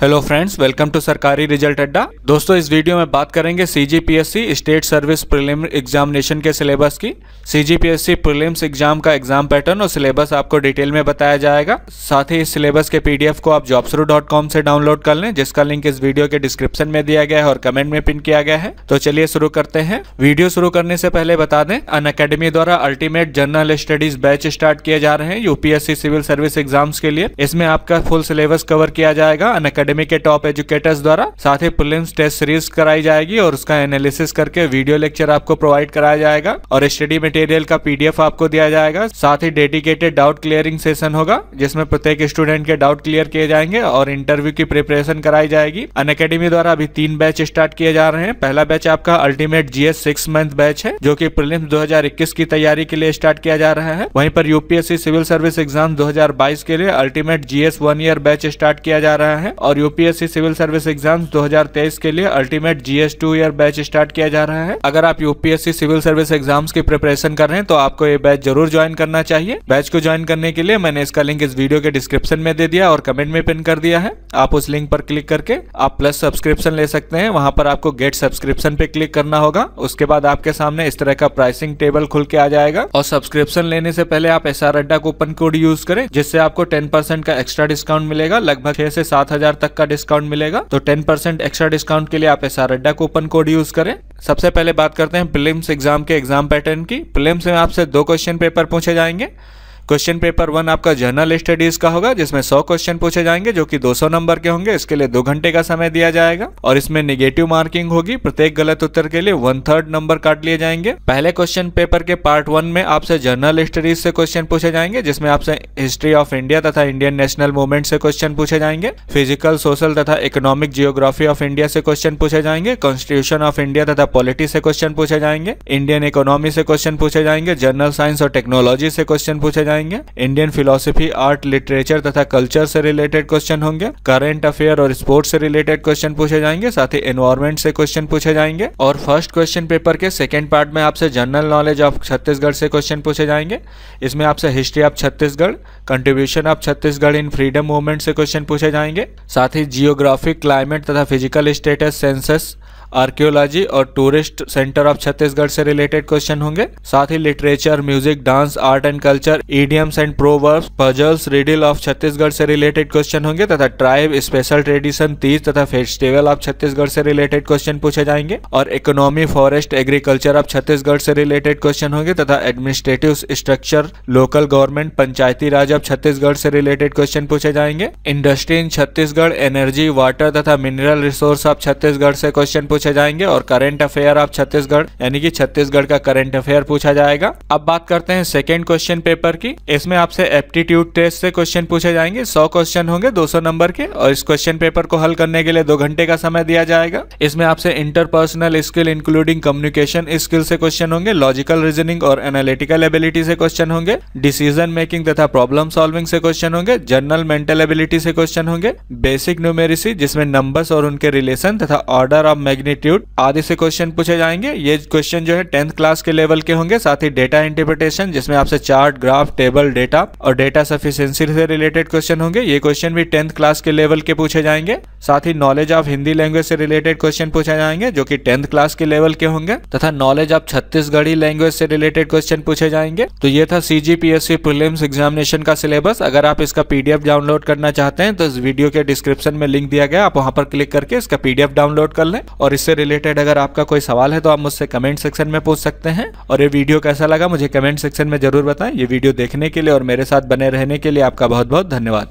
hello friends welcome to Sarkari result Adda दोस्तों इस video में बात करेंगे CGPSC state service prelim examination के सिलेबस की सीजीपीएससी प्रीलिम्स एग्जाम का एग्जाम पैटर्न और सिलेबस आपको डिटेल में बताया जाएगा साथ ही इस सिलेबस के पीडीएफ को आप jobsru.com से डाउनलोड कर लें जिसका लिंक इस वीडियो के डिस्क्रिप्शन में दिया गया है और कमेंट में पिन किया गया है तो चलिए शुरू करते हैं वीडियो शुरू करने से पहले बता दें अन अकेडमी द्वारा ultimate general studies batch start किए जा रहे हैं यूपीएससी सिविल सर्विस एग्जाम्स के लिए इसमें आपका फुल सिलेबस कवर किया जाएगा अन अकेडमी के टॉप एजुकेटर्स द्वारा साथ ही प्रिलिम्स टेस्ट सीरीज कराई जाएगी और उसका एनालिसिस करके वीडियो लेक्चर आपको प्रोवाइड कराया जाएगा और स्टडी मटेरियल का पीडीएफ आपको दिया जाएगा साथ ही डेडिकेटेड डाउट क्लियरिंग सेशन होगा जिसमें प्रत्येक स्टूडेंट के डाउट क्लियर किए जाएंगे और इंटरव्यू की प्रिपरेशन कराई जाएगी अन द्वारा अभी तीन बैच स्टार्ट किए जा रहे हैं पहला बैच आपका ultimate GS six month batch है जो की प्रिलिम्स दो की तैयारी के लिए स्टार्ट किया जा रहा है वहीं पर यूपीएससी सिविल सर्विस एग्जाम 2022 के लिए ultimate GS one year batch start किया जा रहा है और और यूपीएससी सिविल सर्विस एग्जाम 2023 के लिए ultimate GS two year batch start किया जा रहा है अगर आप यूपीएससी सिविल सर्विस एग्जाम्स की प्रिपरेशन कर रहे हैं तो आपको ये बैच जरूर ज्वाइन करना चाहिए बैच को ज्वाइन करने के लिए मैंने इसका लिंक इस वीडियो के डिस्क्रिप्शन में दे दिया और कमेंट में पिन कर दिया है आप उस लिंक पर क्लिक करके आप प्लस सब्सक्रिप्शन ले सकते हैं वहां पर आपको गेट सब्सक्रिप्शन पे क्लिक करना होगा उसके बाद आपके सामने इस तरह का प्राइसिंग टेबल खुल के आ जाएगा और सब्सक्रिप्शन लेने से पहले आप S R Adda coupon code use करें जिससे आपको टेन परसेंट का एक्स्ट्रा डिस्काउंट मिलेगा लगभग छह से सात हजार तक तक का डिस्काउंट मिलेगा तो टेन परसेंट एक्स्ट्रा डिस्काउंट के लिए आप एस कूपन कोड यूज करें सबसे पहले बात करते हैं प्रिलिम्स एग्जाम के एग्जाम पैटर्न की प्रिलिम्स में आपसे दो क्वेश्चन पेपर पूछे जाएंगे क्वेश्चन पेपर वन आपका जर्नल स्टडीज का होगा जिसमें सौ क्वेश्चन पूछे जाएंगे जो कि 200 नंबर के होंगे इसके लिए दो घंटे का समय दिया जाएगा और इसमें निगेटिव मार्किंग होगी प्रत्येक गलत उत्तर के लिए वन थर्ड नंबर काट लिए जाएंगे पहले क्वेश्चन पेपर के पार्ट वन में आपसे जर्नल स्टडीज से क्वेश्चन पूछे जाएंगे जिसमें आपसे हिस्ट्री ऑफ इंडिया तथा इंडियन नेशनल मूवमेंट से क्वेश्चन पूछे जाएंगे फिजिकल सोशल तथा इकोनॉमिक जियोग्राफी ऑफ इंडिया से क्वेश्चन पूछे जाएंगे कॉन्स्टिट्यूशन ऑफ इंडिया तथा पॉलिटी से क्वेश्चन पूछे जाएंगे इंडियन इकोनॉमी से क्वेश्चन पूछे जाएंगे जर्नल साइंस और टेक्नोलॉजी से क्वेश्चन पूछे जाएंगे आएंगे इंडियन फिलोसफी आर्ट लिटरेचर तथा कल्चर से रिलेटेड क्वेश्चन होंगे करेंट अफेयर और स्पोर्ट्स से रिलेटेड क्वेश्चन पूछे जाएंगे साथ ही एनवायरमेंट से क्वेश्चन पूछे जाएंगे और फर्स्ट क्वेश्चन पेपर के सेकेंड पार्ट में आपसे जनरल नॉलेज ऑफ छत्तीसगढ़ से क्वेश्चन पूछे जाएंगे इसमें आपसे history of Chhattisgarh contribution of Chhattisgarh in freedom movement से क्वेश्चन पूछे जाएंगे साथ ही जियोग्राफिक क्लाइमेट तथा फिजिकल स्टेटस सेंसस आर्कियोलॉजी और टूरिस्ट सेंटर ऑफ छत्तीसगढ़ से रिलेटेड क्वेश्चन होंगे साथ ही literature music dance art and culture idioms and proverbs puzzles riddle of Chhattisgarh से रिलेटेड क्वेश्चन होंगे तथा ट्राइब स्पेशल ट्रेडिशन तीज तथा फेस्टिवल ऑफ छत्तीसगढ़ से रिलेटेड क्वेश्चन पूछे जाएंगे और economy forest agriculture of Chhattisgarh से रिलेटेड क्वेश्चन होंगे तथा administrative structure local government panchayati raj of Chhattisgarh से रिलेटेड क्वेश्चन पूछे जाएंगे industry in Chhattisgarh energy water तथा मिनरल रिसोर्स ऑफ छत्तीसगढ़ से क्वेश्चन पूछे जाएंगे और करेंट अफेयर ऑफ छत्तीसगढ़ यानी कि छत्तीसगढ़ का करेंट अफेयर पूछा जाएगा अब बात करते हैं सेकेंड क्वेश्चन पेपर की इसमें आपसे एप्टीट्यूड टेस्ट से क्वेश्चन पूछे जाएंगे सौ क्वेश्चन होंगे दो नंबर के और इस क्वेश्चन पेपर को हल करने के लिए दो घंटे का समय दिया जाएगा इसमें आपसे interpersonal skill including communication skill से क्वेश्चन होंगे लॉजिकल रीजनिंग और एनालिटिकल एबिलिटी से क्वेश्चन होंगे डिसीजन मेकिंग तथा प्रॉब्लम सॉल्विंग से क्वेश्चन होंगे जनरल मेंटल एबिलिटी से क्वेश्चन होंगे बेसिक न्यूमेरिसी जिसमें नंबर्स और उनके रिलेशन तथा ऑर्डर ऑफ मैग्नि मैग्नीट्यूड आदि से क्वेश्चन पूछे जाएंगे ये क्वेश्चन जो है टेंथ क्लास के लेवल के होंगे साथ ही डेटा इंटरप्रिटेशन जिसमें आपसे चार्ट ग्राफ टेबल डेटा और डेटा सफिशियंसी से रिलेटेड क्वेश्चन होंगे ये क्वेश्चन भी टेंथ क्लास के लेवल के पूछे जाएंगे साथ ही नॉलेज ऑफ हिंदी लैंग्वेज से रिलेटेड क्वेश्चन पूछे जाएंगे जो की टेंथ क्लास के लेवल के होंगे तथा नॉलेज ऑफ छत्तीसगढ़ी लैंग्वेज से रिलेटेड क्वेश्चन पूछे जाएंगे तो ये था सीजीपीएससी प्रीलिम्स एग्जामिनेशन का सिलेबस अगर आप इसका पीडीएफ डाउनलोड करना चाहते हैं तो इस वीडियो के डिस्क्रिप्शन में लिंक दिया गया आप वहां पर क्लिक करके इसका पीडीएफ डाउनलोड कर लें और इससे रिलेटेड अगर आपका कोई सवाल है तो आप मुझसे कमेंट सेक्शन में पूछ सकते हैं और ये वीडियो कैसा लगा मुझे कमेंट सेक्शन में जरूर बताएं ये वीडियो देखने के लिए और मेरे साथ बने रहने के लिए आपका बहुत बहुत धन्यवाद